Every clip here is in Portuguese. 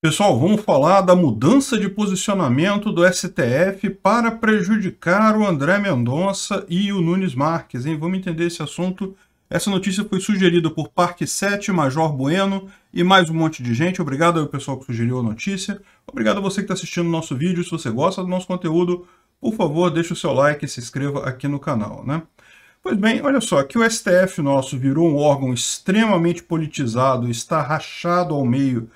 Pessoal, vamos falar da mudança de posicionamento do STF para prejudicar o André Mendonça e o Nunes Marques, hein? Vamos entender esse assunto. Essa notícia foi sugerida por Parque 7, Major Bueno e mais um monte de gente. Obrigado ao pessoal que sugeriu a notícia. Obrigado a você que está assistindo o nosso vídeo. Se você gosta do nosso conteúdo, por favor, deixe o seu like e se inscreva aqui no canal, né? Pois bem, olha só, que o STF nosso virou um órgão extremamente politizado, está rachado ao meio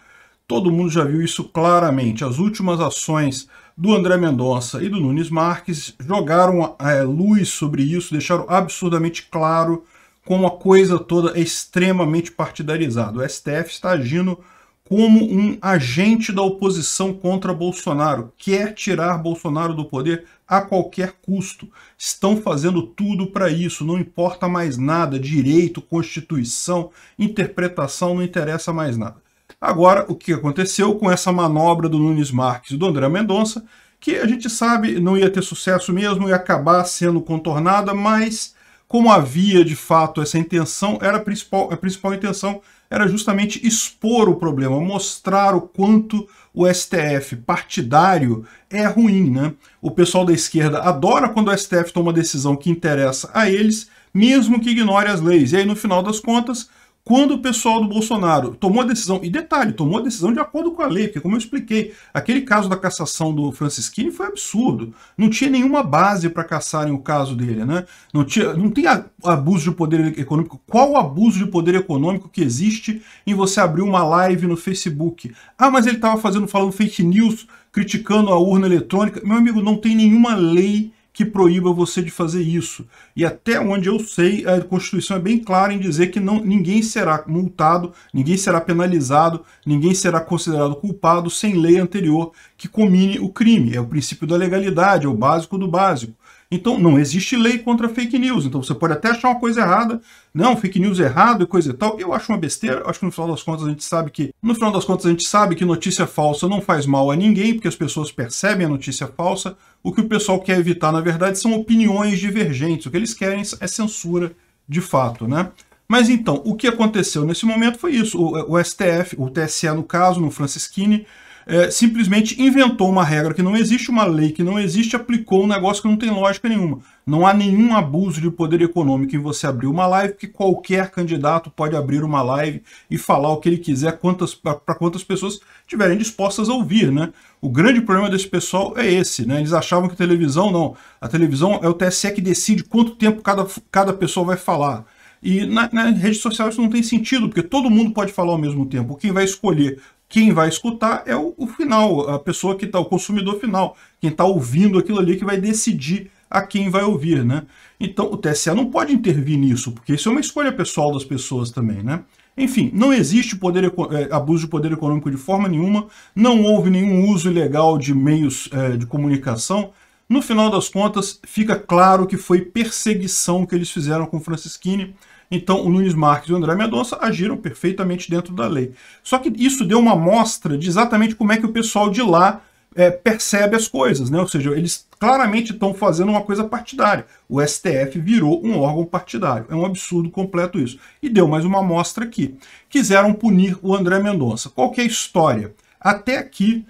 Todo mundo já viu isso claramente. As últimas ações do André Mendonça e do Nunes Marques jogaram é, luz sobre isso, deixaram absurdamente claro como a coisa toda é extremamente partidarizada. O STF está agindo como um agente da oposição contra Bolsonaro. Quer tirar Bolsonaro do poder a qualquer custo. Estão fazendo tudo para isso, não importa mais nada. Direito, Constituição, interpretação, não interessa mais nada. Agora, o que aconteceu com essa manobra do Nunes Marques e do André Mendonça, que a gente sabe não ia ter sucesso mesmo e acabar sendo contornada, mas como havia de fato essa intenção, era a principal, a principal intenção era justamente expor o problema, mostrar o quanto o STF partidário é ruim. Né? O pessoal da esquerda adora quando o STF toma uma decisão que interessa a eles, mesmo que ignore as leis. E aí, no final das contas, quando o pessoal do Bolsonaro tomou a decisão, e detalhe, tomou a decisão de acordo com a lei, porque como eu expliquei, aquele caso da cassação do Francisquini foi absurdo. Não tinha nenhuma base para caçarem o caso dele, né? Não, tinha, não tem abuso de poder econômico. Qual o abuso de poder econômico que existe em você abrir uma live no Facebook? Ah, mas ele estava fazendo, falando fake news, criticando a urna eletrônica. Meu amigo, não tem nenhuma lei que proíba você de fazer isso. E até onde eu sei, a Constituição é bem clara em dizer que não, ninguém será multado, ninguém será penalizado, ninguém será considerado culpado sem lei anterior que comine o crime. É o princípio da legalidade, é o básico do básico. Então, não existe lei contra fake news. Então, você pode até achar uma coisa errada. Não, fake news é errado e coisa e tal. Eu acho uma besteira. Acho que no final das contas a gente sabe que... No final das contas a gente sabe que notícia falsa não faz mal a ninguém, porque as pessoas percebem a notícia falsa. O que o pessoal quer evitar, na verdade, são opiniões divergentes. O que eles querem é censura de fato, né? Mas então, o que aconteceu nesse momento foi isso. O, o STF, o TSE no caso, no Francisquini, é, simplesmente inventou uma regra que não existe, uma lei que não existe, aplicou um negócio que não tem lógica nenhuma. Não há nenhum abuso de poder econômico em você abrir uma live, que qualquer candidato pode abrir uma live e falar o que ele quiser quantas para quantas pessoas estiverem dispostas a ouvir, né? O grande problema desse pessoal é esse, né? Eles achavam que televisão, não. A televisão é o TSE que decide quanto tempo cada, cada pessoa vai falar. E na, na, rede social isso não tem sentido, porque todo mundo pode falar ao mesmo tempo. Quem vai escolher quem vai escutar é o, o final, a pessoa que está, o consumidor final, quem está ouvindo aquilo ali que vai decidir a quem vai ouvir, né? Então o TSE não pode intervir nisso, porque isso é uma escolha pessoal das pessoas também, né? Enfim, não existe poder, é, abuso de poder econômico de forma nenhuma, não houve nenhum uso ilegal de meios é, de comunicação. No final das contas, fica claro que foi perseguição que eles fizeram com Francisquini. Então, o Nunes Marques e o André Mendonça agiram perfeitamente dentro da lei. Só que isso deu uma amostra de exatamente como é que o pessoal de lá é, percebe as coisas, né? Ou seja, eles claramente estão fazendo uma coisa partidária. O STF virou um órgão partidário. É um absurdo completo isso. E deu mais uma amostra aqui. Quiseram punir o André Mendonça. Qual é a história? Até aqui,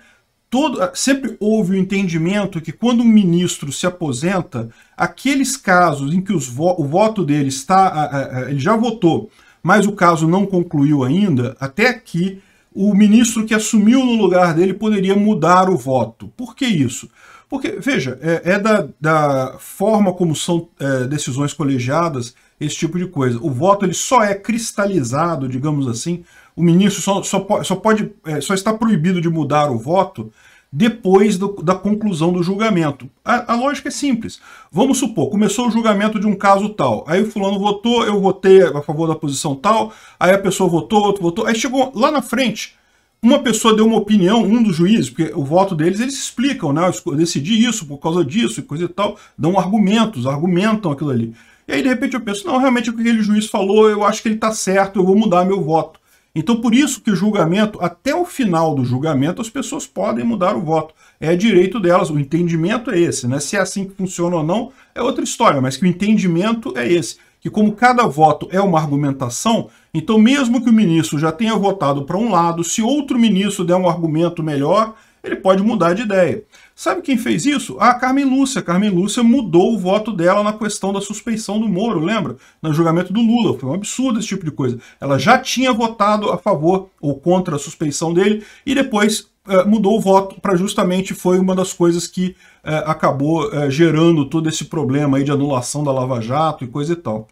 todo, ah, sempre houve o entendimento que quando um ministro se aposenta, aqueles casos em que vo, o voto dele está, ah, ah, ele já votou, mas o caso não concluiu ainda, até que o ministro que assumiu no lugar dele poderia mudar o voto. Por que isso? Porque, veja, é, é da, da, forma como são é, decisões colegiadas esse tipo de coisa. O voto ele só é cristalizado, digamos assim. O ministro só, só, pode, só, pode, é, só está proibido de mudar o voto depois do, da conclusão do julgamento. A, a, lógica é simples. Vamos supor, começou o julgamento de um caso tal, aí o fulano votou, eu votei a favor da posição tal, aí a pessoa votou, outro votou, aí chegou lá na frente, uma pessoa deu uma opinião, um dos juízes, porque o voto deles, eles explicam, né? Eu decidi isso por causa disso e coisa e tal, dão argumentos, argumentam aquilo ali. E aí, de repente, eu penso, não, realmente o que aquele juiz falou, eu acho que ele está certo, eu vou mudar meu voto. Então, por isso que o julgamento, até o final do julgamento, as pessoas podem mudar o voto. É direito delas, o entendimento é esse, né? Se é assim que funciona ou não, é outra história, mas que o entendimento é esse que como cada voto é uma argumentação, então mesmo que o ministro já tenha votado para um lado, se outro ministro der um argumento melhor, ele pode mudar de ideia. Sabe quem fez isso? A ah, Carmen Lúcia. A Carmen Lúcia mudou o voto dela na questão da suspeição do Moro, lembra? No julgamento do Lula. Foi um absurdo esse tipo de coisa. Ela já tinha votado a favor ou contra a suspeição dele e depois eh, mudou o voto para justamente foi uma das coisas que eh, acabou eh, gerando todo esse problema aí de anulação da Lava Jato e coisa e tal.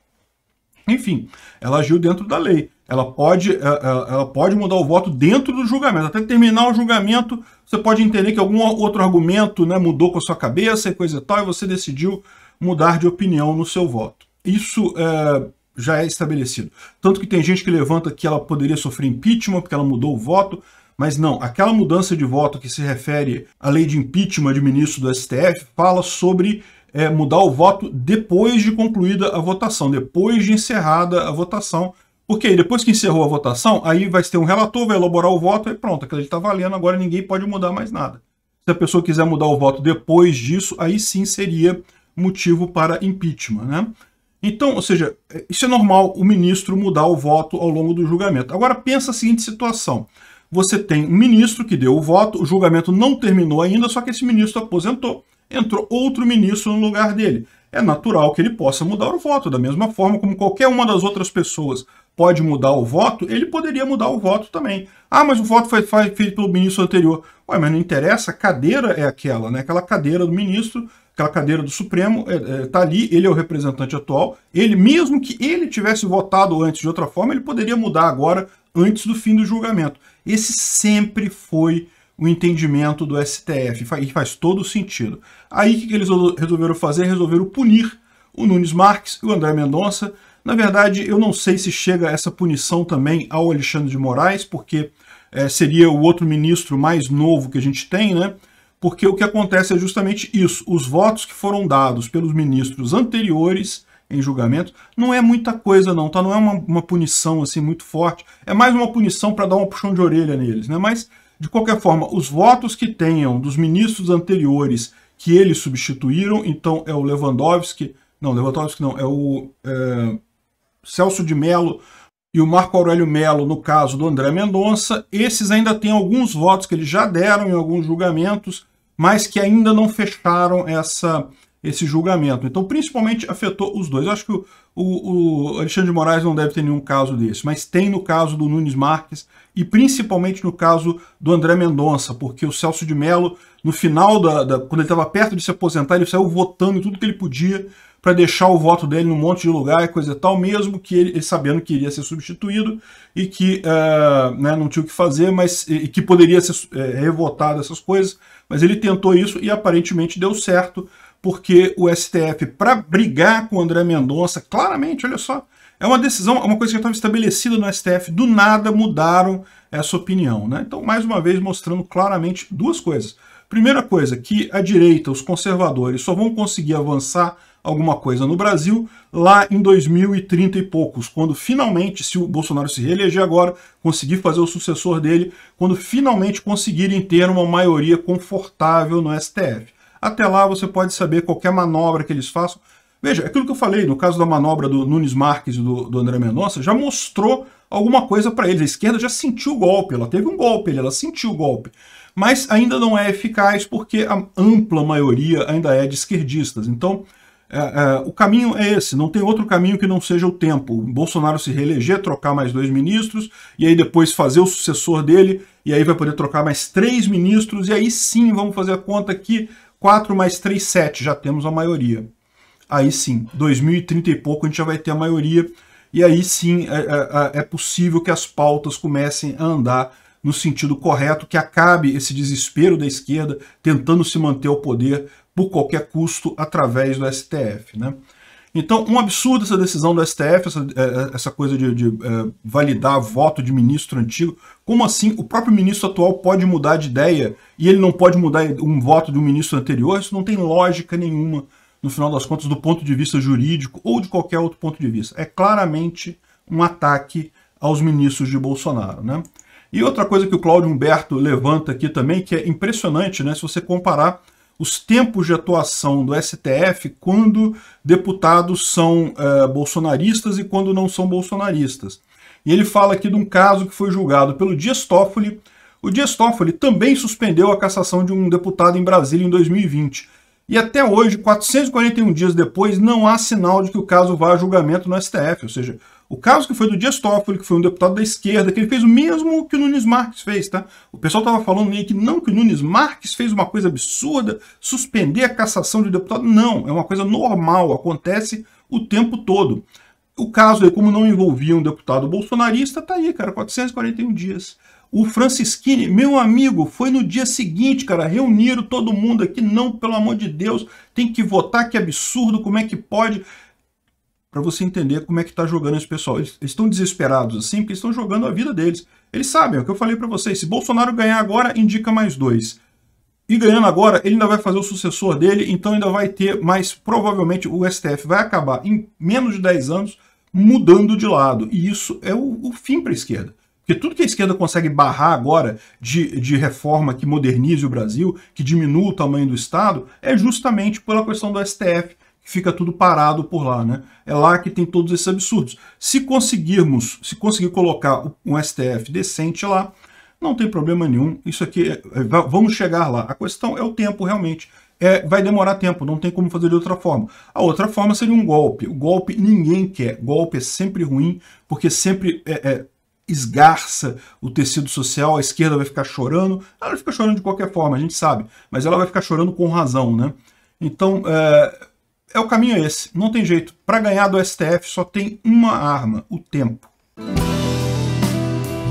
Enfim, ela agiu dentro da lei. Ela pode, ela pode mudar o voto dentro do julgamento. Até terminar o julgamento, você pode entender que algum outro argumento né, mudou com a sua cabeça e coisa e tal, e você decidiu mudar de opinião no seu voto. Isso é, já é estabelecido. Tanto que tem gente que levanta que ela poderia sofrer impeachment porque ela mudou o voto. Mas não, aquela mudança de voto que se refere à lei de impeachment de ministro do STF fala sobre é, mudar o voto depois de concluída a votação, depois de encerrada a votação. Porque aí, depois que encerrou a votação, aí vai ter um relator, vai elaborar o voto e pronto, aquilo está valendo, agora ninguém pode mudar mais nada. Se a pessoa quiser mudar o voto depois disso, aí sim seria motivo para impeachment, né? Então, ou seja, é, isso é normal o ministro mudar o voto ao longo do julgamento. Agora pensa a seguinte situação você tem um ministro que deu o voto, o julgamento não terminou ainda, só que esse ministro aposentou. Entrou outro ministro no lugar dele. É natural que ele possa mudar o voto, da mesma forma como qualquer uma das outras pessoas pode mudar o voto, ele poderia mudar o voto também. Ah, mas o voto foi, feito pelo ministro anterior. Ué, mas não interessa, a cadeira é aquela, né? Aquela cadeira do ministro, aquela cadeira do Supremo está é, é, tá ali, ele é o representante atual. Ele, mesmo que ele tivesse votado antes de outra forma, ele poderia mudar agora antes do fim do julgamento. Esse sempre foi o entendimento do STF, e faz todo sentido. Aí o que eles resolveram fazer? Resolveram punir o Nunes Marques e o André Mendonça. Na verdade, eu não sei se chega essa punição também ao Alexandre de Moraes, porque é, seria o outro ministro mais novo que a gente tem, né? Porque o que acontece é justamente isso. Os votos que foram dados pelos ministros anteriores em julgamento, não é muita coisa não, tá? Não é uma, uma punição assim muito forte, é mais uma punição para dar um puxão de orelha neles, né? Mas, de qualquer forma, os votos que tenham dos ministros anteriores que eles substituíram, então é o Lewandowski, não, Lewandowski não, é o é, Celso de Mello e o Marco Aurélio Melo, no caso do André Mendonça, esses ainda têm alguns votos que eles já deram em alguns julgamentos, mas que ainda não fecharam essa esse julgamento. Então, principalmente afetou os dois. Eu acho que o, o, o, Alexandre de Moraes não deve ter nenhum caso desse, mas tem no caso do Nunes Marques e principalmente no caso do André Mendonça, porque o Celso de Mello, no final, da, da quando ele estava perto de se aposentar, ele saiu votando em tudo que ele podia para deixar o voto dele num monte de lugar e coisa e tal, mesmo que ele, ele sabendo que iria ser substituído e que uh, né, não tinha o que fazer, mas e, que poderia ser é, revotado essas coisas, mas ele tentou isso e aparentemente deu certo porque o STF, para brigar com o André Mendonça, claramente, olha só, é uma decisão, é uma coisa que estava estabelecida no STF, do nada mudaram essa opinião. Né? Então, mais uma vez, mostrando claramente duas coisas. Primeira coisa, que a direita, os conservadores, só vão conseguir avançar alguma coisa no Brasil lá em 2030 e poucos, quando finalmente, se o Bolsonaro se reeleger agora, conseguir fazer o sucessor dele, quando finalmente conseguirem ter uma maioria confortável no STF. Até lá você pode saber qualquer manobra que eles façam. Veja, aquilo que eu falei no caso da manobra do Nunes Marques e do, do André Mendonça já mostrou alguma coisa para eles. A esquerda já sentiu o golpe, ela teve um golpe, ela sentiu o golpe. Mas ainda não é eficaz porque a ampla maioria ainda é de esquerdistas. Então, é, é, o caminho é esse, não tem outro caminho que não seja o tempo. O Bolsonaro se reeleger, trocar mais dois ministros, e aí depois fazer o sucessor dele, e aí vai poder trocar mais três ministros, e aí sim vamos fazer a conta que 4 mais 3, 7, já temos a maioria. Aí sim, 2030 e pouco a gente já vai ter a maioria, e aí sim é, é, é, é possível que as pautas comecem a andar no sentido correto, que acabe esse desespero da esquerda tentando se manter ao poder por qualquer custo através do STF. Né? Então, um absurdo essa decisão do STF, essa, é, é, essa coisa de, de é, validar voto de ministro antigo. Como assim o próprio ministro atual pode mudar de ideia e ele não pode mudar um voto de um ministro anterior? Isso não tem lógica nenhuma, no final das contas, do ponto de vista jurídico ou de qualquer outro ponto de vista. É claramente um ataque aos ministros de Bolsonaro. Né? E outra coisa que o Cláudio Humberto levanta aqui também, que é impressionante, né, se você comparar os tempos de atuação do STF quando deputados são é, bolsonaristas e quando não são bolsonaristas. E ele fala aqui de um caso que foi julgado pelo Dias Toffoli. O Dias Toffoli também suspendeu a cassação de um deputado em Brasília em 2020. E até hoje, 441 dias depois, não há sinal de que o caso vá a julgamento no STF, ou seja, o caso que foi do Dias Toffoli, que foi um deputado da esquerda, que ele fez o mesmo que o Nunes Marques fez, tá? O pessoal tava falando aí que não que o Nunes Marques fez uma coisa absurda, suspender a cassação de deputado. Não, é uma coisa normal, acontece o tempo todo. O caso aí, é como não envolvia um deputado bolsonarista, tá aí, cara, 441 dias. O Francisquini, meu amigo, foi no dia seguinte, cara, reuniram todo mundo aqui, não, pelo amor de Deus, tem que votar, que absurdo, como é que pode? para você entender como é que está jogando esse pessoal. Eles, estão desesperados assim porque estão jogando a vida deles. Eles sabem, é o que eu falei para vocês, se Bolsonaro ganhar agora, indica mais dois. E ganhando agora, ele ainda vai fazer o sucessor dele, então ainda vai ter mas provavelmente, o STF vai acabar em menos de 10 anos mudando de lado. E isso é o, o fim para a esquerda. Porque tudo que a esquerda consegue barrar agora de, de reforma que modernize o Brasil, que diminua o tamanho do Estado, é justamente pela questão do STF que fica tudo parado por lá. Né? É lá que tem todos esses absurdos. Se conseguirmos, se conseguir colocar um STF decente lá, não tem problema nenhum. Isso aqui, é, é vamos chegar lá. A questão é o tempo, realmente. É, vai demorar tempo, não tem como fazer de outra forma. A outra forma seria um golpe. O golpe ninguém quer. Golpe é sempre ruim, porque sempre é, é, esgarça o tecido social, a esquerda vai ficar chorando. Ela fica chorando de qualquer forma, a gente sabe, mas ela vai ficar chorando com razão, né? Então, é, é o caminho esse, não tem jeito. Para ganhar do STF só tem uma arma, o tempo.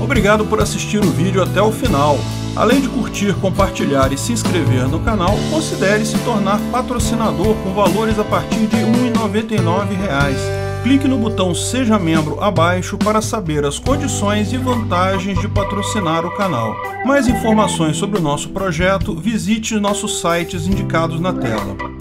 Obrigado por assistir o vídeo até o final. Além de curtir, compartilhar e se inscrever no canal, considere se tornar patrocinador com valores a partir de R$ 1,99 clique no botão Seja Membro abaixo para saber as condições e vantagens de patrocinar o canal. Mais informações sobre o nosso projeto, visite nossos sites indicados na tela.